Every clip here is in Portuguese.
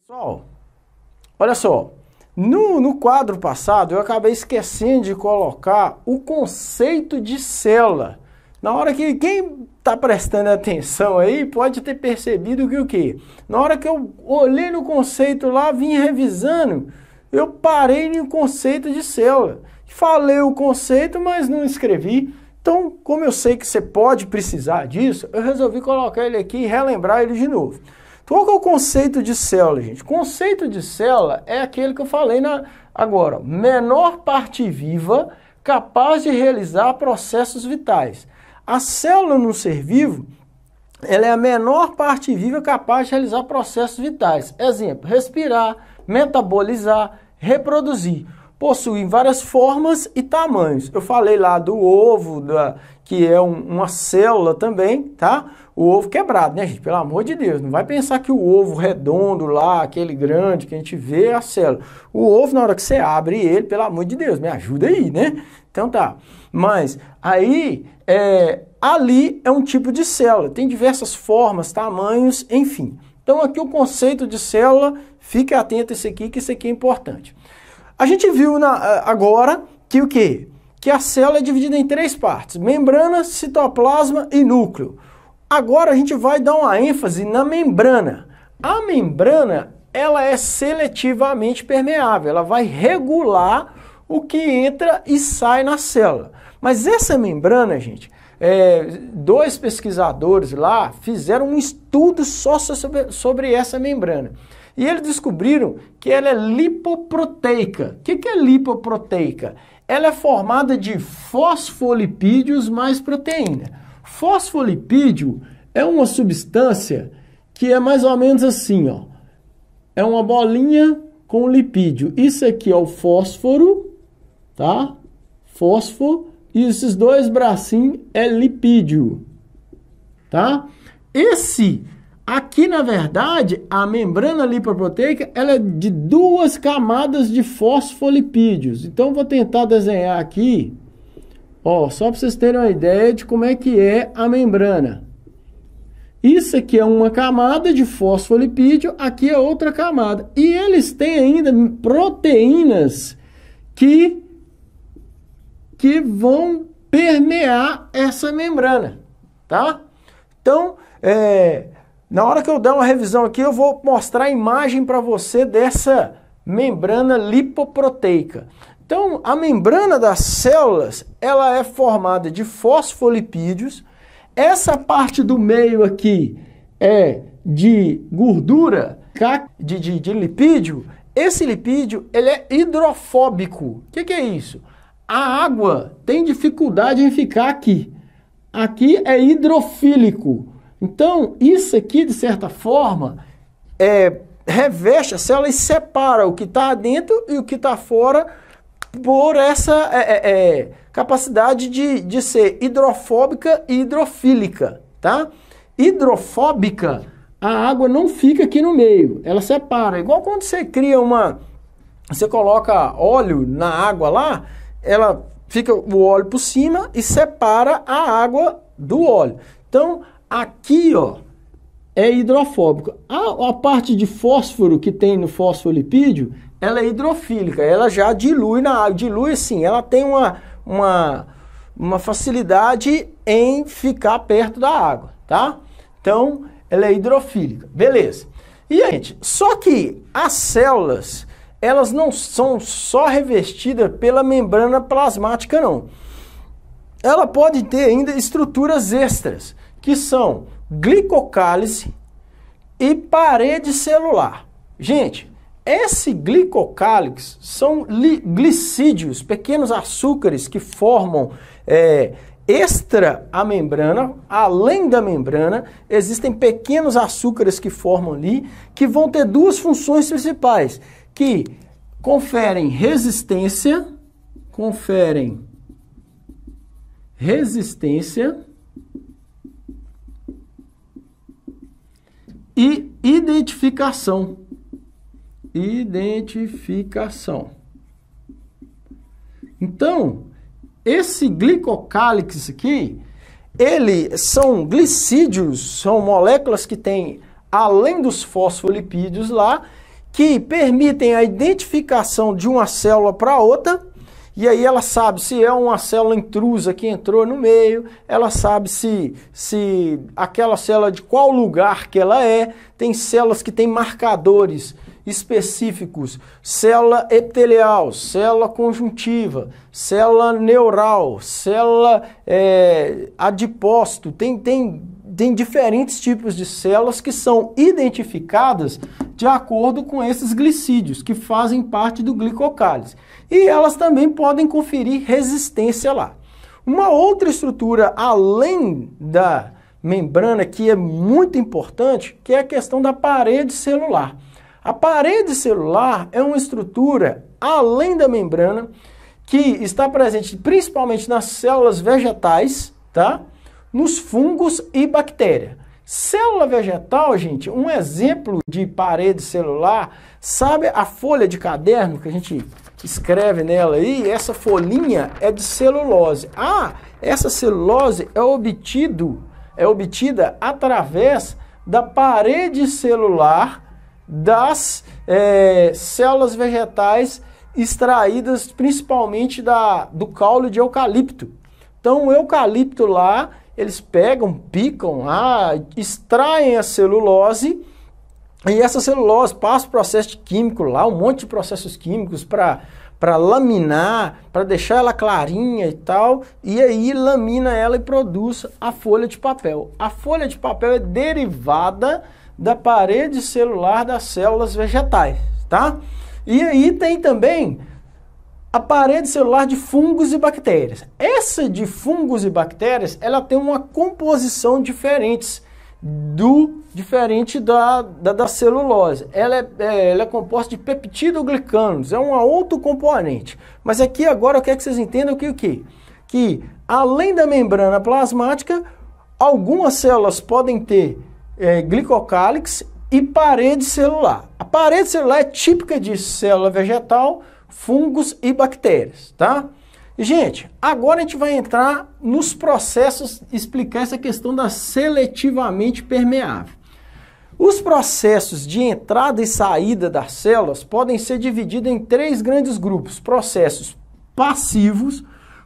Pessoal, olha só. No, no quadro passado, eu acabei esquecendo de colocar o conceito de célula. Na hora que quem está prestando atenção aí pode ter percebido que o que? Na hora que eu olhei no conceito lá, vim revisando, eu parei no conceito de célula. Falei o conceito, mas não escrevi. Então, como eu sei que você pode precisar disso, eu resolvi colocar ele aqui e relembrar ele de novo. Então, qual é o conceito de célula, gente? O conceito de célula é aquele que eu falei na, agora, menor parte viva capaz de realizar processos vitais. A célula no ser vivo, ela é a menor parte viva capaz de realizar processos vitais. Exemplo, respirar, metabolizar, reproduzir possuem várias formas e tamanhos. Eu falei lá do ovo, da, que é um, uma célula também, tá? O ovo quebrado, né, gente? Pelo amor de Deus, não vai pensar que o ovo redondo lá, aquele grande que a gente vê, é a célula. O ovo, na hora que você abre ele, pelo amor de Deus, me ajuda aí, né? Então tá. Mas aí, é, ali é um tipo de célula. Tem diversas formas, tamanhos, enfim. Então aqui o conceito de célula, fique atento a esse aqui, que isso aqui é importante. A gente viu na, agora que o que? Que a célula é dividida em três partes: membrana, citoplasma e núcleo. Agora a gente vai dar uma ênfase na membrana. A membrana ela é seletivamente permeável, ela vai regular o que entra e sai na célula. Mas essa membrana, gente, é, dois pesquisadores lá fizeram um estudo só sobre, sobre essa membrana. E eles descobriram que ela é lipoproteica. O que, que é lipoproteica? Ela é formada de fosfolipídios mais proteína. Fosfolipídio é uma substância que é mais ou menos assim, ó. É uma bolinha com lipídio. Isso aqui é o fósforo, tá? Fósforo e esses dois bracinhos é lipídio, tá? Esse Aqui, na verdade, a membrana lipoproteica ela é de duas camadas de fosfolipídios. Então, vou tentar desenhar aqui, ó, só para vocês terem uma ideia de como é que é a membrana. Isso aqui é uma camada de fosfolipídio, aqui é outra camada. E eles têm ainda proteínas que, que vão permear essa membrana, tá? Então, é, na hora que eu der uma revisão aqui, eu vou mostrar a imagem para você dessa membrana lipoproteica. Então, a membrana das células, ela é formada de fosfolipídios. Essa parte do meio aqui é de gordura, tá? de, de, de lipídio. Esse lipídio, ele é hidrofóbico. O que, que é isso? A água tem dificuldade em ficar aqui. Aqui é hidrofílico. Então, isso aqui, de certa forma, é, reveste a célula e separa o que está dentro e o que está fora por essa é, é, é, capacidade de, de ser hidrofóbica e hidrofílica, tá? Hidrofóbica, a água não fica aqui no meio, ela separa. É igual quando você cria uma... Você coloca óleo na água lá, ela fica o óleo por cima e separa a água do óleo. Então, Aqui, ó, é hidrofóbico. A, a parte de fósforo que tem no fosfolipídio, ela é hidrofílica, ela já dilui na água, dilui sim, ela tem uma, uma, uma facilidade em ficar perto da água, tá? Então, ela é hidrofílica, beleza. E, gente, só que as células, elas não são só revestidas pela membrana plasmática, não. Ela pode ter ainda estruturas extras que são glicocálise e parede celular. Gente, esse glicocálix são glicídios, pequenos açúcares que formam é, extra a membrana, além da membrana, existem pequenos açúcares que formam ali, que vão ter duas funções principais, que conferem resistência, conferem resistência e identificação. Identificação. Então, esse glicocálix aqui, ele são glicídios, são moléculas que têm, além dos fosfolipídios lá, que permitem a identificação de uma célula para outra e aí ela sabe se é uma célula intrusa que entrou no meio, ela sabe se, se aquela célula de qual lugar que ela é, tem células que têm marcadores específicos, célula epitelial, célula conjuntiva, célula neural, célula é, tem, tem tem diferentes tipos de células que são identificadas de acordo com esses glicídios, que fazem parte do glicocálise. E elas também podem conferir resistência lá. Uma outra estrutura além da membrana que é muito importante, que é a questão da parede celular. A parede celular é uma estrutura além da membrana que está presente principalmente nas células vegetais, tá? nos fungos e bactéria. Célula vegetal, gente, um exemplo de parede celular, sabe a folha de caderno que a gente escreve nela aí? Essa folhinha é de celulose. Ah, essa celulose é obtido, é obtida através da parede celular das é, células vegetais extraídas principalmente da, do caule de eucalipto. Então, o eucalipto lá, eles pegam, picam, lá, ah, extraem a celulose e essa celulose passa o processo químico lá, um monte de processos químicos para para laminar, para deixar ela clarinha e tal, e aí lamina ela e produz a folha de papel. A folha de papel é derivada da parede celular das células vegetais, tá? E aí tem também a parede celular de fungos e bactérias. Essa de fungos e bactérias, ela tem uma composição diferente do diferente da, da, da celulose. Ela é, é, ela é composta de peptidoglicanos, é um outro componente. Mas aqui agora eu quero que vocês entendam que o que? Que além da membrana plasmática, algumas células podem ter é, glicocálix e parede celular. A parede celular é típica de célula vegetal, fungos e bactérias, tá? gente, agora a gente vai entrar nos processos, explicar essa questão da seletivamente permeável. Os processos de entrada e saída das células podem ser divididos em três grandes grupos: processos passivos,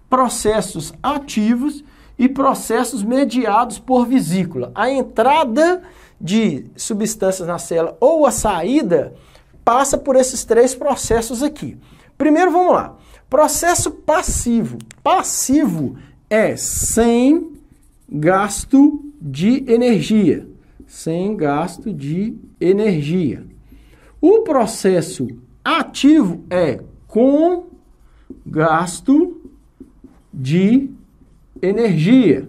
processos ativos e processos mediados por vesícula. A entrada de substâncias na célula ou a saída passa por esses três processos aqui. Primeiro, vamos lá. Processo passivo. Passivo é sem gasto de energia. Sem gasto de energia. O processo ativo é com gasto de energia.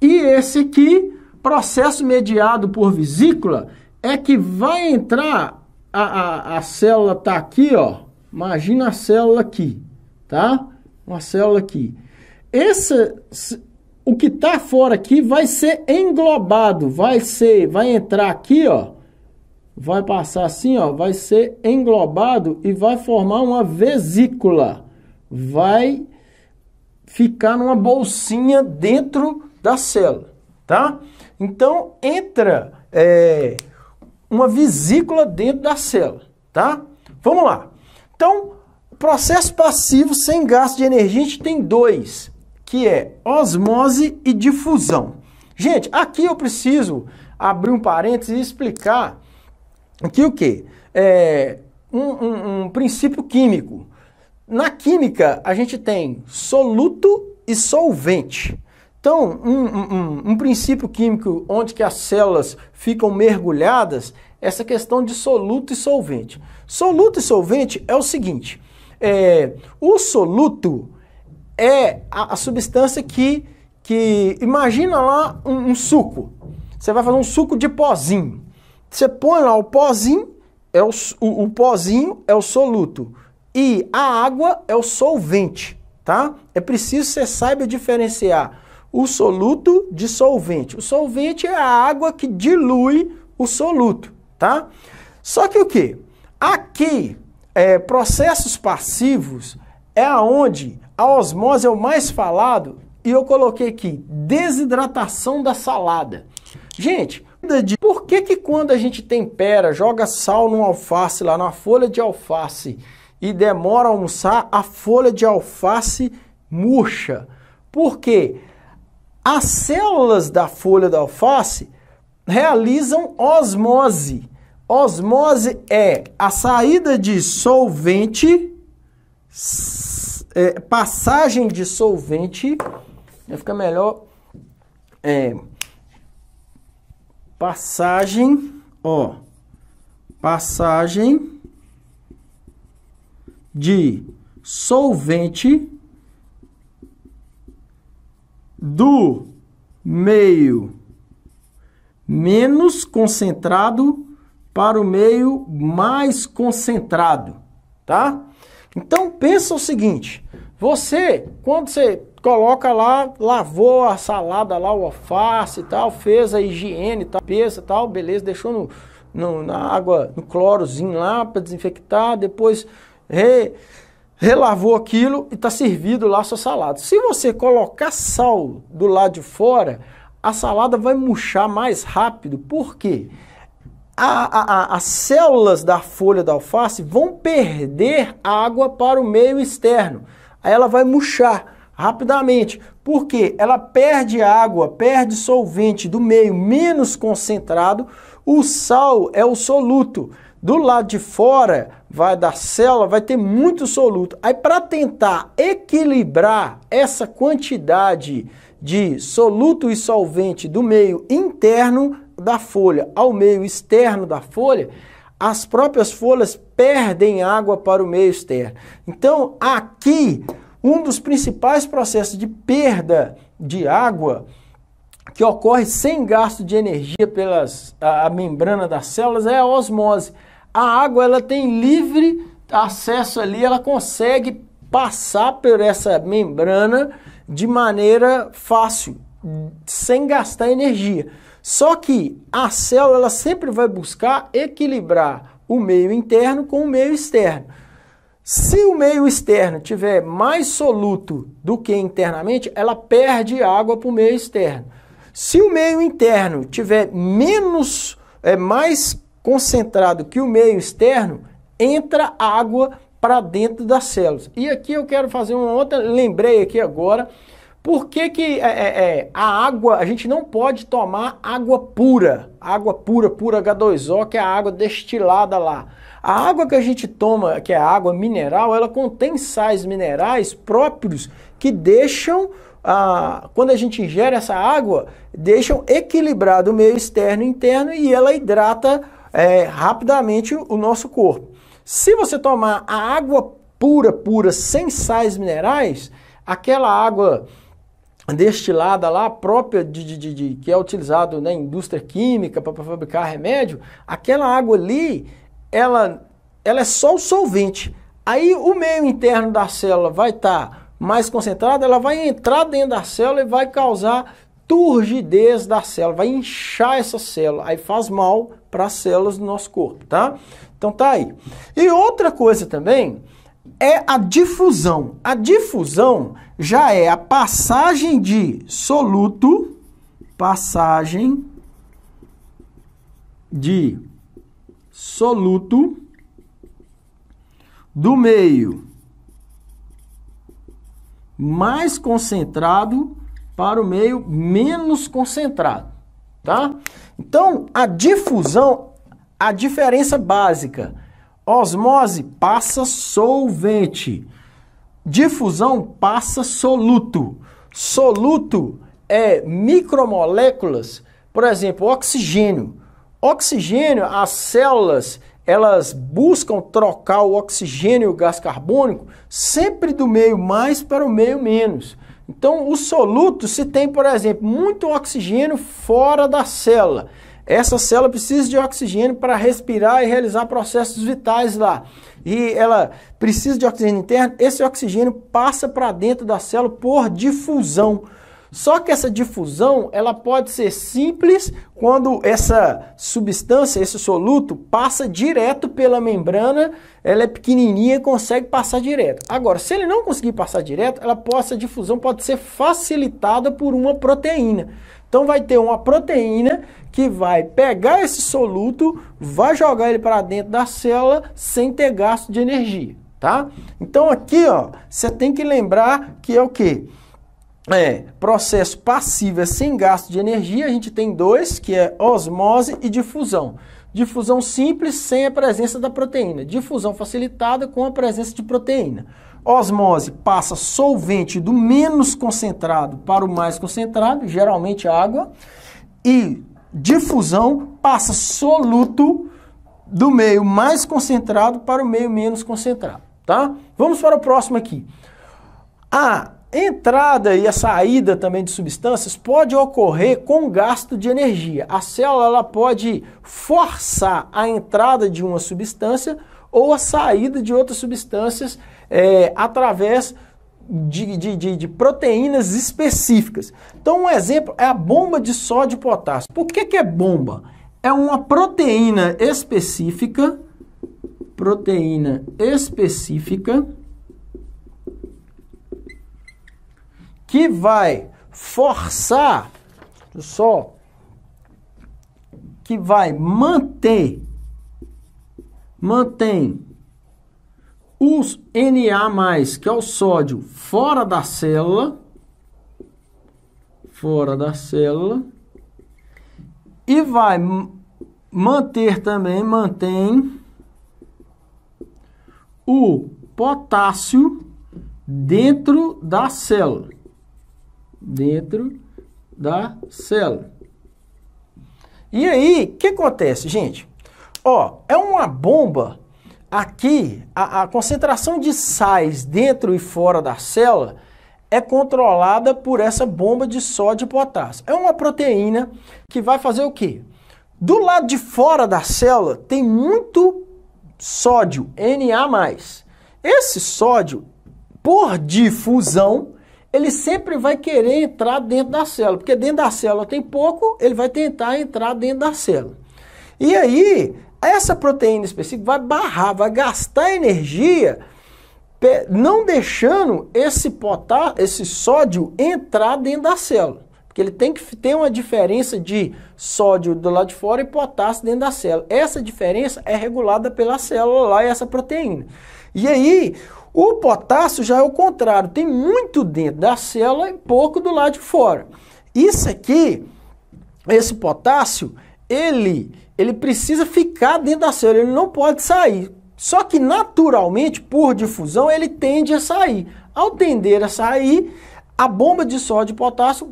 E esse aqui, processo mediado por vesícula, é que vai entrar a, a, a célula tá aqui, ó. Imagina a célula aqui, tá? Uma célula aqui. Esse, o que tá fora aqui vai ser englobado, vai ser, vai entrar aqui, ó. Vai passar assim, ó, vai ser englobado e vai formar uma vesícula. Vai ficar numa bolsinha dentro da célula, tá? Então entra é, uma vesícula dentro da célula, tá? Vamos lá. Então, processo passivo sem gasto de energia, a gente tem dois, que é osmose e difusão. Gente, aqui eu preciso abrir um parênteses e explicar aqui o que? É um, um, um princípio químico. Na química, a gente tem soluto e solvente. Então, um, um, um, princípio químico onde que as células ficam mergulhadas, essa questão de soluto e solvente. Soluto e solvente é o seguinte, é, o soluto é a, a, substância que, que imagina lá um, um suco, você vai fazer um suco de pozinho, você põe lá o pozinho, é o, o, o pozinho é o soluto e a água é o solvente, tá? É preciso que você saiba diferenciar o soluto de solvente. O solvente é a água que dilui o soluto, tá? Só que o que? Aqui, é, processos passivos é aonde a osmose é o mais falado e eu coloquei aqui desidratação da salada. Gente, por que que quando a gente tempera, joga sal no alface lá na folha de alface e demora a almoçar, a folha de alface murcha? Por quê? Porque as células da folha da alface realizam osmose. Osmose é a saída de solvente, é, passagem de solvente, vai ficar melhor, é, passagem, ó, passagem de solvente do meio menos concentrado para o meio mais concentrado, tá? Então pensa o seguinte, você quando você coloca lá, lavou a salada lá, o alface e tal, fez a higiene, tal, pesa, tal, beleza, deixou no, no, na água, no clorozinho lá para desinfectar, depois re, relavou aquilo e está servido lá a sua salada. Se você colocar sal do lado de fora, a salada vai murchar mais rápido. Por quê? A, a, a, as células da folha da alface vão perder água para o meio externo. Aí ela vai murchar rapidamente, porque ela perde água, perde solvente do meio menos concentrado. O sal é o soluto do lado de fora vai da célula vai ter muito soluto. Aí para tentar equilibrar essa quantidade de soluto e solvente do meio interno da folha ao meio externo da folha, as próprias folhas perdem água para o meio externo. Então, aqui um dos principais processos de perda de água que ocorre sem gasto de energia pelas a, a membrana das células é a osmose. A água ela tem livre acesso ali, ela consegue passar por essa membrana de maneira fácil, sem gastar energia. Só que a célula ela sempre vai buscar equilibrar o meio interno com o meio externo. Se o meio externo tiver mais soluto do que internamente, ela perde água para o meio externo. Se o meio interno tiver menos, é mais concentrado que o meio externo, entra água para dentro das células. E aqui eu quero fazer uma outra, lembrei aqui agora, por que, que é, é, é a água, a gente não pode tomar água pura, água pura, pura H2O, que é a água destilada lá. A água que a gente toma, que é a água mineral, ela contém sais minerais próprios que deixam quando a gente ingere essa água, deixam equilibrado o meio externo e interno e ela hidrata é, rapidamente o nosso corpo. Se você tomar a água pura, pura, sem sais minerais, aquela água destilada lá, própria de, de, de, de que é utilizado na né, indústria química para fabricar remédio, aquela água ali, ela, ela é só o solvente. Aí o meio interno da célula vai estar tá mais concentrada, ela vai entrar dentro da célula e vai causar turgidez da célula, vai inchar essa célula, aí faz mal para as células do nosso corpo, tá? Então tá aí. E outra coisa também é a difusão. A difusão já é a passagem de soluto, passagem de soluto do meio mais concentrado para o meio menos concentrado, tá? Então, a difusão, a diferença básica. Osmose passa solvente. Difusão passa soluto. Soluto é micromoléculas, por exemplo, oxigênio. Oxigênio, as células elas buscam trocar o oxigênio e o gás carbônico sempre do meio mais para o meio menos. Então, o soluto se tem, por exemplo, muito oxigênio fora da célula, essa célula precisa de oxigênio para respirar e realizar processos vitais lá. E ela precisa de oxigênio interno, esse oxigênio passa para dentro da célula por difusão. Só que essa difusão ela pode ser simples quando essa substância, esse soluto, passa direto pela membrana, ela é pequenininha e consegue passar direto. Agora, se ele não conseguir passar direto, ela pode, essa difusão pode ser facilitada por uma proteína. Então vai ter uma proteína que vai pegar esse soluto, vai jogar ele para dentro da célula sem ter gasto de energia, tá? Então aqui, ó, você tem que lembrar que é o quê? é, processo passivo é sem gasto de energia, a gente tem dois, que é osmose e difusão. Difusão simples sem a presença da proteína. Difusão facilitada com a presença de proteína. Osmose passa solvente do menos concentrado para o mais concentrado, geralmente água. E difusão passa soluto do meio mais concentrado para o meio menos concentrado, tá? Vamos para o próximo aqui. A entrada e a saída também de substâncias pode ocorrer com gasto de energia. A célula ela pode forçar a entrada de uma substância ou a saída de outras substâncias é, através de, de, de, de, proteínas específicas. Então, um exemplo é a bomba de sódio e potássio. Por que, que é bomba? É uma proteína específica, proteína específica que vai forçar, só, que vai manter, mantém os Na+, que é o sódio, fora da célula, fora da célula, e vai manter também, mantém o potássio dentro da célula dentro da célula. E aí, o que acontece, gente? Ó, é uma bomba. Aqui, a, a concentração de sais dentro e fora da célula é controlada por essa bomba de sódio e potássio. É uma proteína que vai fazer o quê? Do lado de fora da célula tem muito sódio, Na+. Esse sódio, por difusão, ele sempre vai querer entrar dentro da célula, porque dentro da célula tem pouco, ele vai tentar entrar dentro da célula. E aí, essa proteína específica vai barrar, vai gastar energia, não deixando esse potássio, esse sódio entrar dentro da célula. Porque ele tem que ter uma diferença de sódio do lado de fora e potássio dentro da célula. Essa diferença é regulada pela célula lá e essa proteína. E aí, o potássio já é o contrário, tem muito dentro da célula e pouco do lado de fora. Isso aqui, esse potássio, ele, ele precisa ficar dentro da célula, ele não pode sair. Só que naturalmente, por difusão, ele tende a sair. Ao tender a sair, a bomba de sódio e potássio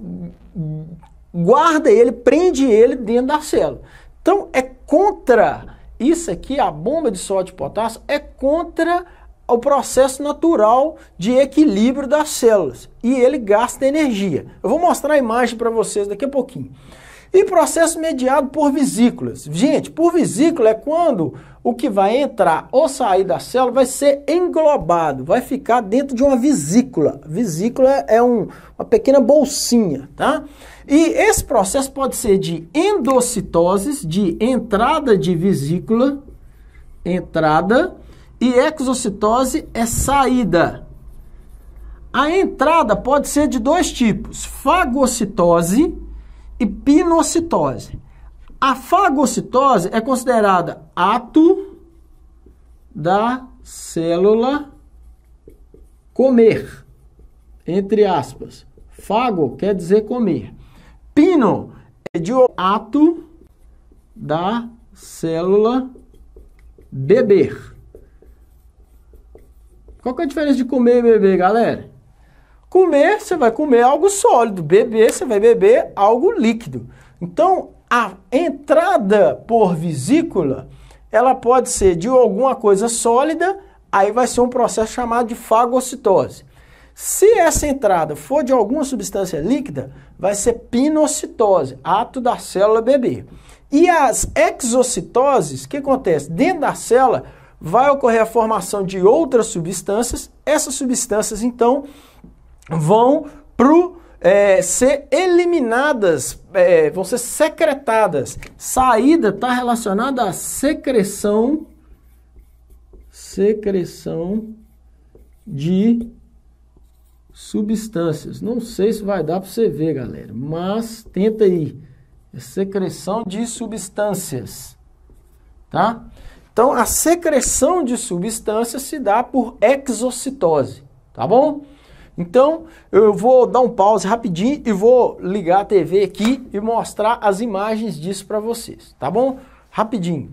guarda ele, prende ele dentro da célula. Então é contra isso aqui, a bomba de sódio e potássio é contra o processo natural de equilíbrio das células e ele gasta energia. Eu vou mostrar a imagem para vocês daqui a pouquinho. E processo mediado por vesículas. Gente, por vesícula é quando o que vai entrar ou sair da célula vai ser englobado, vai ficar dentro de uma vesícula. Vesícula é um, uma pequena bolsinha, tá? E esse processo pode ser de endocitose, de entrada de vesícula, entrada e exocitose é saída. A entrada pode ser de dois tipos: fagocitose e pinocitose. A fagocitose é considerada ato da célula comer, entre aspas. Fago quer dizer comer. Pino é de ato da célula beber. Qual que é a diferença de comer e beber, galera? Comer, você vai comer algo sólido. Beber, você vai beber algo líquido. Então, a entrada por vesícula, ela pode ser de alguma coisa sólida, aí vai ser um processo chamado de fagocitose. Se essa entrada for de alguma substância líquida, vai ser pinocitose, ato da célula beber. E as exocitoses, o que acontece? Dentro da célula, vai ocorrer a formação de outras substâncias. Essas substâncias, então, vão pro, é, ser eliminadas, é, vão ser secretadas. Saída está relacionada à secreção, secreção de substâncias. Não sei se vai dar para você ver, galera, mas tenta aí. É secreção de substâncias, tá? Então, a secreção de substância se dá por exocitose, tá bom? Então, eu vou dar um pause rapidinho e vou ligar a TV aqui e mostrar as imagens disso para vocês, tá bom? Rapidinho.